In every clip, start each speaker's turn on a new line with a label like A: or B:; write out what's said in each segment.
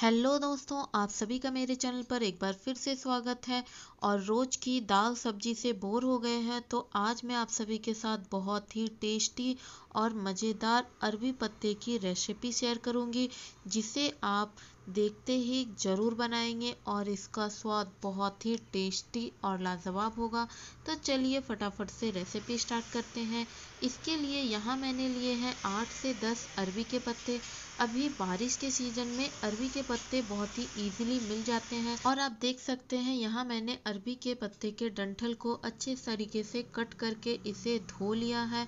A: hello दोस्तों आप सभी का मेरे चैनल पर एक बार फिर से स्वागत है और रोज़ की दाल सब्जी से बोर हो गए हैं तो आज मैं आप सभी के साथ बहुत ही टेस्टी और मज़ेदार अरबी पत्ते की रेसिपी शेयर करूंगी जिसे आप देखते ही ज़रूर बनाएंगे और इसका स्वाद बहुत ही टेस्टी और लाजवाब होगा तो चलिए फटाफट से रेसिपी स्टार्ट करते हैं इसके लिए यहाँ मैंने लिए हैं आठ से दस अरबी के पत्ते अभी बारिश के सीजन में अरबी के पत्ते बहुत ही इजीली मिल जाते हैं और आप देख सकते हैं यहाँ मैंने अरबी के पत्ते के डंठल को अच्छे तरीके से कट करके इसे धो लिया है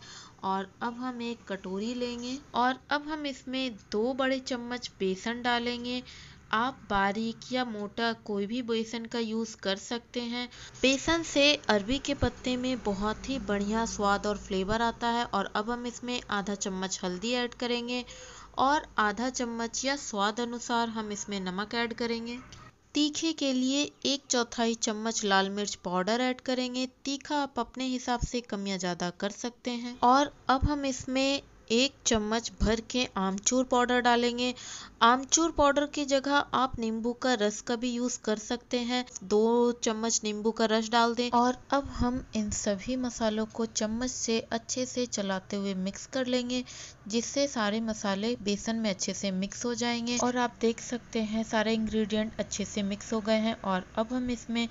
A: और अब हम एक कटोरी लेंगे और अब हम इसमें दो बड़े चम्मच बेसन डालेंगे आप बारीक या मोटा कोई भी बेसन का यूज़ कर सकते हैं बेसन से अरबी के पत्ते में बहुत ही बढ़िया स्वाद और फ्लेवर आता है और अब हम इसमें आधा चम्मच हल्दी ऐड करेंगे और आधा चम्मच या स्वाद अनुसार हम इसमें नमक ऐड करेंगे तीखे के लिए एक चौथाई चम्मच लाल मिर्च पाउडर ऐड करेंगे तीखा आप अपने हिसाब से कम या ज़्यादा कर सकते हैं और अब हम इसमें एक चम्मच भर के आमचूर पाउडर डालेंगे आमचूर पाउडर की जगह आप नींबू का रस का भी यूज कर सकते हैं दो चम्मच नींबू का रस डाल दें और अब हम इन सभी मसालों को चम्मच से अच्छे से चलाते हुए मिक्स कर लेंगे जिससे सारे मसाले बेसन में अच्छे से मिक्स हो जाएंगे और आप देख सकते हैं सारे इंग्रेडिएंट अच्छे से मिक्स हो गए हैं और अब हम इसमें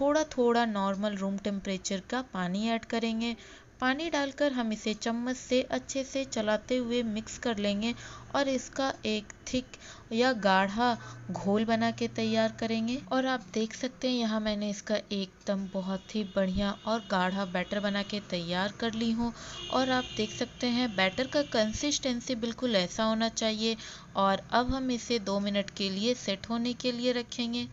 A: थोड़ा थोड़ा नॉर्मल रूम टेम्परेचर का पानी ऐड करेंगे पानी डालकर हम इसे चम्मच से अच्छे से चलाते हुए मिक्स कर लेंगे और इसका एक थिक या गाढ़ा घोल बना के तैयार करेंगे और आप देख सकते हैं यहाँ मैंने इसका एकदम बहुत ही बढ़िया और गाढ़ा बैटर बना के तैयार कर ली हूँ और आप देख सकते हैं बैटर का कंसिस्टेंसी बिल्कुल ऐसा होना चाहिए और अब हम इसे दो मिनट के लिए सेट होने के लिए रखेंगे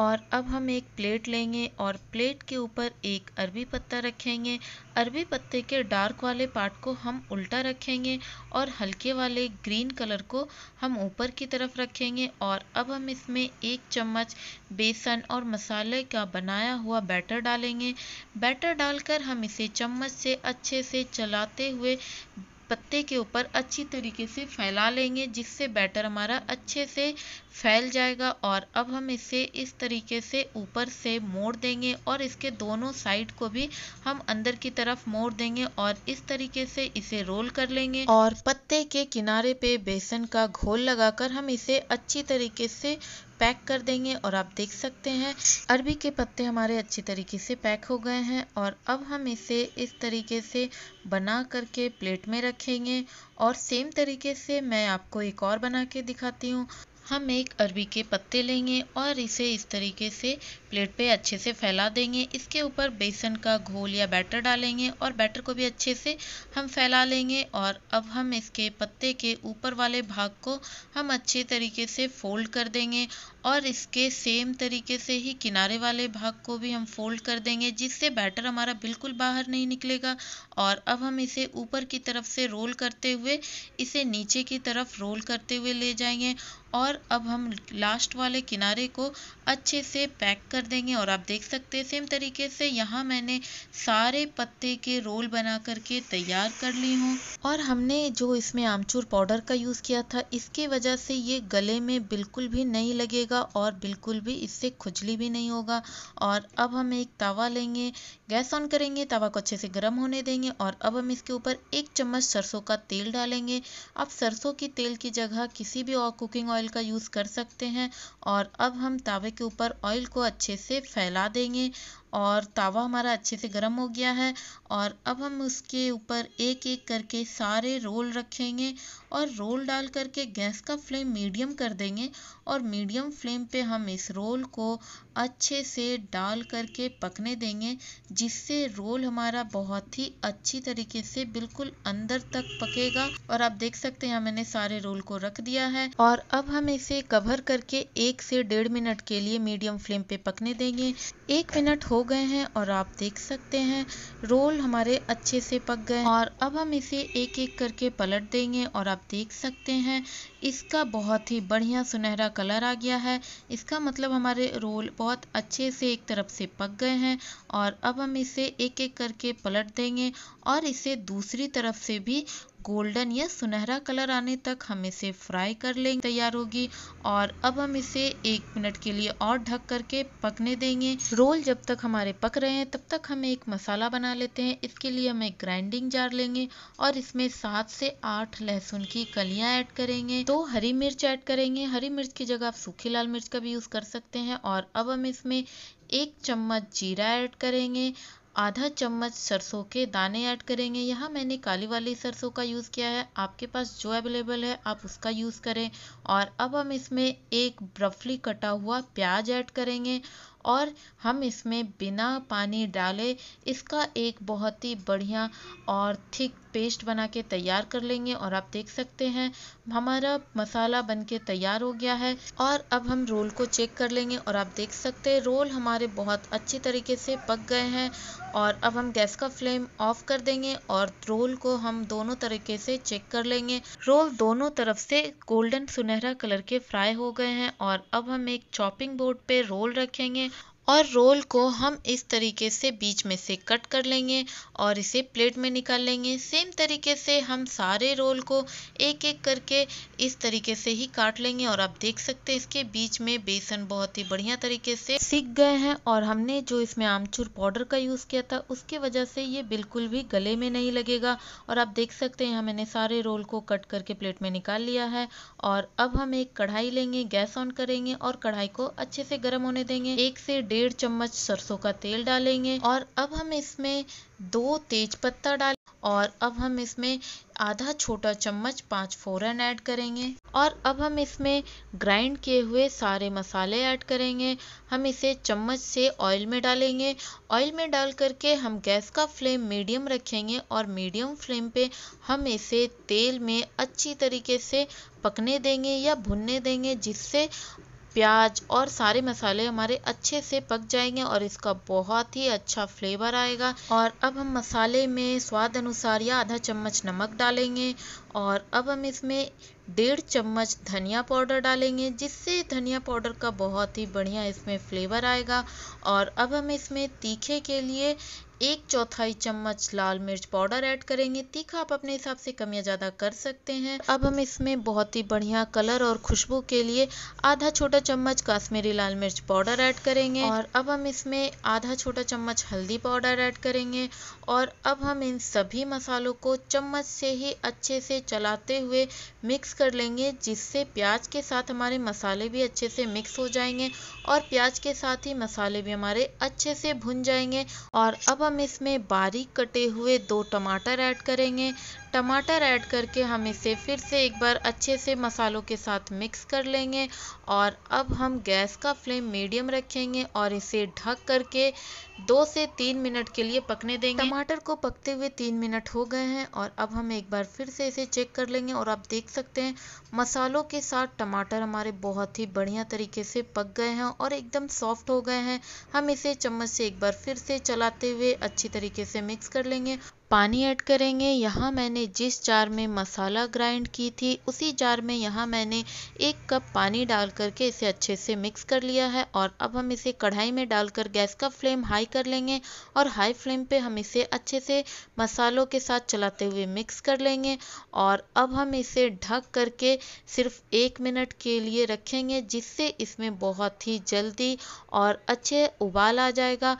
A: और अब हम एक प्लेट लेंगे और प्लेट के ऊपर एक अरबी पत्ता रखेंगे अरबी पत्ते के डार्क वाले पार्ट को हम उल्टा रखेंगे और हल्के वाले ग्रीन कलर को हम ऊपर की तरफ रखेंगे और अब हम इसमें एक चम्मच बेसन और मसाले का बनाया हुआ बैटर डालेंगे बैटर डालकर हम इसे चम्मच से अच्छे से चलाते हुए पत्ते के ऊपर अच्छी तरीके से फैला लेंगे जिससे बैटर हमारा अच्छे से फैल जाएगा और अब हम इसे इस तरीके से ऊपर से मोड़ देंगे और इसके दोनों साइड को भी हम अंदर की तरफ मोड़ देंगे और इस तरीके से इसे रोल कर लेंगे और पत्ते के किनारे पे बेसन का घोल लगाकर हम इसे अच्छी तरीके से पैक कर देंगे और आप देख सकते हैं अरबी के पत्ते हमारे अच्छी तरीके से पैक हो गए हैं और अब हम इसे इस तरीके से बना करके प्लेट में रखेंगे और सेम तरीके से मैं आपको एक और बना के दिखाती हूँ हम एक अरबी के पत्ते लेंगे और इसे इस तरीके से प्लेट पे अच्छे से फैला देंगे इसके ऊपर बेसन का घोल या बैटर डालेंगे और बैटर को भी अच्छे से हम फैला लेंगे और अब हम इसके पत्ते के ऊपर वाले भाग को हम अच्छे तरीके से फोल्ड कर देंगे और इसके सेम तरीके से ही किनारे वाले भाग को भी हम फोल्ड कर देंगे जिससे बैटर हमारा बिल्कुल बाहर नहीं निकलेगा और अब हम इसे ऊपर की तरफ से रोल करते हुए इसे नीचे की तरफ रोल करते हुए ले जाएंगे और अब हम लास्ट वाले किनारे को अच्छे से पैक कर देंगे और आप देख सकते हैं सेम तरीके से यहाँ मैंने सारे पत्ते के रोल बना करके तैयार कर ली हूँ और हमने जो इसमें आमचूर पाउडर का यूज़ किया था इसके वजह से ये गले में बिल्कुल भी नहीं लगेगा और बिल्कुल भी इससे खुजली भी नहीं होगा और अब हम एक तवा लेंगे गैस ऑन करेंगे तवा को अच्छे से गर्म होने देंगे और अब हम इसके ऊपर एक चम्मच सरसों का तेल डालेंगे अब सरसों के तेल की जगह किसी भी और कुकिंग ऑयल ऑयल का यूज़ कर सकते हैं और अब हम तवे के ऊपर ऑयल को अच्छे से फैला देंगे और तावा हमारा अच्छे से गर्म हो गया है और अब हम उसके ऊपर एक एक करके सारे रोल रखेंगे और रोल डाल करके गैस का फ्लेम मीडियम कर देंगे और मीडियम फ्लेम पे हम इस रोल को अच्छे से डाल करके पकने देंगे जिससे रोल हमारा बहुत ही अच्छी तरीके से बिल्कुल अंदर तक पकेगा और आप देख सकते हैं मैंने सारे रोल को रख दिया है और अब हम इसे कवर करके एक से डेढ़ मिनट के लिए मीडियम फ्लेम पे पकने देंगे एक मिनट हो गए हैं और आप देख सकते हैं रोल हमारे अच्छे से पक गए और अब हम इसे एक एक करके पलट देंगे और आप देख सकते हैं इसका बहुत ही बढ़िया सुनहरा कलर आ गया है इसका मतलब हमारे रोल बहुत अच्छे से एक तरफ से पक गए हैं और अब हम इसे एक एक करके पलट देंगे और इसे दूसरी तरफ से भी गोल्डन या सुनहरा कलर आने तक हम इसे फ्राई कर लेंगे तैयार होगी और अब हम इसे एक मिनट के लिए और ढक करके पकने देंगे रोल जब तक हमारे पक रहे हैं तब तक हम एक मसाला बना लेते हैं इसके लिए हम एक ग्राइंडिंग जार लेंगे और इसमें सात से आठ लहसुन की कलिया ऐड करेंगे तो हरी मिर्च ऐड करेंगे हरी मिर्च की जगह आप सूखी लाल मिर्च का भी यूज़ कर सकते हैं और अब हम इसमें एक चम्मच जीरा ऐड करेंगे आधा चम्मच सरसों के दाने ऐड करेंगे यहाँ मैंने काली वाली सरसों का यूज़ किया है आपके पास जो अवेलेबल है आप उसका यूज़ करें और अब हम इसमें एक ब्रफली कटा हुआ प्याज ऐड करेंगे और हम इसमें बिना पानी डाले इसका एक बहुत ही बढ़िया और थिक पेस्ट बना के तैयार कर लेंगे और आप देख सकते हैं हमारा मसाला बन के तैयार हो गया है और अब हम रोल को चेक कर लेंगे और आप देख सकते हैं रोल हमारे बहुत अच्छी तरीके से पक गए हैं और अब हम गैस का फ्लेम ऑफ कर देंगे और रोल को हम दोनों तरीके से चेक कर लेंगे रोल दोनों तरफ से गोल्डन सुनहरा कलर के फ्राई हो गए हैं और अब हम एक चॉपिंग बोर्ड पे रोल रखेंगे और रोल को हम इस तरीके से बीच में से कट कर लेंगे और इसे प्लेट में निकाल लेंगे सेम तरीके से हम सारे रोल को एक एक करके इस तरीके से ही काट लेंगे और आप देख सकते हैं इसके बीच में बेसन बहुत ही बढ़िया तरीके से सीख गए हैं और हमने जो इसमें आमचूर पाउडर का यूज़ किया था उसके वजह से ये बिल्कुल भी गले में नहीं लगेगा और आप देख सकते हैं मैंने सारे रोल को कट करके प्लेट में निकाल लिया है और अब हम एक कढ़ाई लेंगे गैस ऑन करेंगे और कढ़ाई को अच्छे से गर्म होने देंगे एक से डेढ़ चम्मच सरसों का तेल डालेंगे और अब हम इसमें दो तेज पत्ता डाल और अब हम इसमें आधा छोटा चम्मच पाँच फोरन ऐड करेंगे और अब हम इसमें ग्राइंड किए हुए सारे मसाले ऐड करेंगे हम इसे चम्मच से ऑयल में डालेंगे ऑयल में डाल करके हम गैस का फ्लेम मीडियम रखेंगे और मीडियम फ्लेम पे हम इसे तेल में अच्छी तरीके से पकने देंगे या भुनने देंगे जिससे प्याज और सारे मसाले हमारे अच्छे से पक जाएंगे और इसका बहुत ही अच्छा फ्लेवर आएगा और अब हम मसाले में स्वाद अनुसार या आधा चम्मच नमक डालेंगे और अब हम इसमें डेढ़ चम्मच धनिया पाउडर डालेंगे जिससे धनिया पाउडर का बहुत ही बढ़िया इसमें फ्लेवर आएगा और अब हम इसमें तीखे के लिए एक चौथाई चम्मच लाल मिर्च पाउडर ऐड करेंगे तीखा आप अपने हिसाब से कम या ज़्यादा कर सकते हैं अब हम इसमें बहुत ही बढ़िया कलर और खुशबू के लिए आधा छोटा चम्मच काश्मीरी लाल मिर्च पाउडर ऐड करेंगे और अब हम इसमें आधा छोटा चम्मच हल्दी पाउडर ऐड करेंगे और अब हम इन सभी मसालों को चम्मच से ही अच्छे से चलाते हुए मिक्स कर लेंगे जिससे प्याज के साथ हमारे मसाले भी अच्छे से मिक्स हो जाएंगे और प्याज के साथ ही मसाले भी हमारे अच्छे से भुन जाएंगे और अब हम हम इसमें बारीक कटे हुए दो टमाटर ऐड करेंगे टमाटर ऐड करके हम इसे फिर से एक बार अच्छे से मसालों के साथ मिक्स कर लेंगे और अब हम गैस का फ्लेम मीडियम रखेंगे और इसे ढक करके दो से तीन मिनट के लिए पकने देंगे टमाटर को पकते हुए तीन मिनट हो गए हैं और अब हम एक बार फिर से इसे चेक कर लेंगे और आप देख सकते हैं मसालों के साथ टमाटर हमारे बहुत ही बढ़िया तरीके से पक गए हैं और एकदम सॉफ्ट हो गए हैं हम इसे चम्मच से एक बार फिर से चलाते हुए अच्छी तरीके से मिक्स कर लेंगे पानी ऐड करेंगे यहाँ मैंने जिस जार में मसाला ग्राइंड की थी उसी जार में यहाँ मैंने एक कप पानी डाल करके इसे अच्छे से मिक्स कर लिया है और अब हम इसे कढ़ाई में डालकर गैस का फ्लेम हाई कर लेंगे और हाई फ्लेम पे हम इसे अच्छे से मसालों के साथ चलाते हुए मिक्स कर लेंगे और अब हम इसे ढक करके सिर्फ एक मिनट के लिए रखेंगे जिससे इसमें बहुत ही जल्दी और अच्छे उबाल आ जाएगा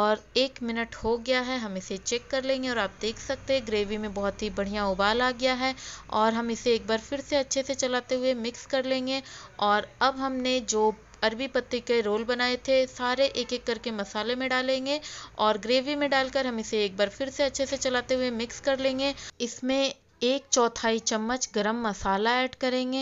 A: और एक मिनट हो गया है हम इसे चेक कर लेंगे और आप देख सकते हैं ग्रेवी में बहुत ही बढ़िया उबाल आ गया है और हम इसे एक बार फिर से अच्छे से चलाते हुए मिक्स कर लेंगे और अब हमने जो अरबी पत्ते के रोल बनाए थे सारे एक एक करके मसाले में डालेंगे और ग्रेवी में डालकर हम इसे एक बार फिर से अच्छे से चलाते हुए मिक्स कर लेंगे इसमें एक चौथाई चम्मच गरम मसाला ऐड करेंगे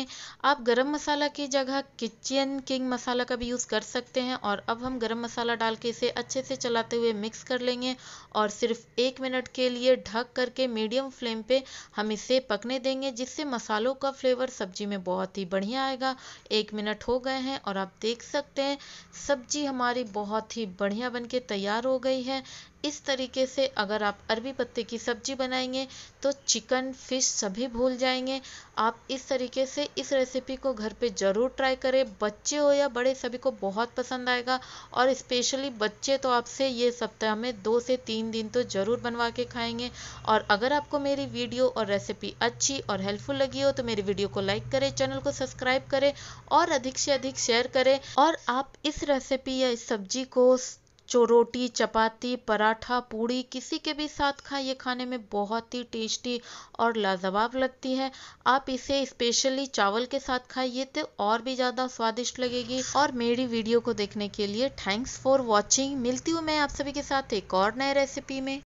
A: आप गरम मसाला की जगह किचन किंग मसाला का भी यूज़ कर सकते हैं और अब हम गरम मसाला डाल के इसे अच्छे से चलाते हुए मिक्स कर लेंगे और सिर्फ एक मिनट के लिए ढक करके मीडियम फ्लेम पे हम इसे पकने देंगे जिससे मसालों का फ्लेवर सब्जी में बहुत ही बढ़िया आएगा एक मिनट हो गए हैं और आप देख सकते हैं सब्जी हमारी बहुत ही बढ़िया बन के तैयार हो गई है इस तरीके से अगर आप अरबी पत्ते की सब्जी बनाएंगे तो चिकन फिश सभी भूल जाएंगे आप इस तरीके से इस रेसिपी को घर पे ज़रूर ट्राई करें बच्चे हो या बड़े सभी को बहुत पसंद आएगा और स्पेशली बच्चे तो आपसे ये सप्ताह में दो से तीन दिन तो ज़रूर बनवा के खाएंगे और अगर आपको मेरी वीडियो और रेसिपी अच्छी और हेल्पफुल लगी हो तो मेरी वीडियो को लाइक करें चैनल को सब्सक्राइब करें और अधिक से अधिक शेयर करें और आप इस रेसिपी या इस सब्जी को जो रोटी चपाती पराठा पूड़ी किसी के भी साथ खाएं ये खाने में बहुत ही टेस्टी और लाजवाब लगती है आप इसे स्पेशली चावल के साथ खाइए तो और भी ज़्यादा स्वादिष्ट लगेगी और मेरी वीडियो को देखने के लिए थैंक्स फॉर वॉचिंग मिलती हूँ मैं आप सभी के साथ एक और नए रेसिपी में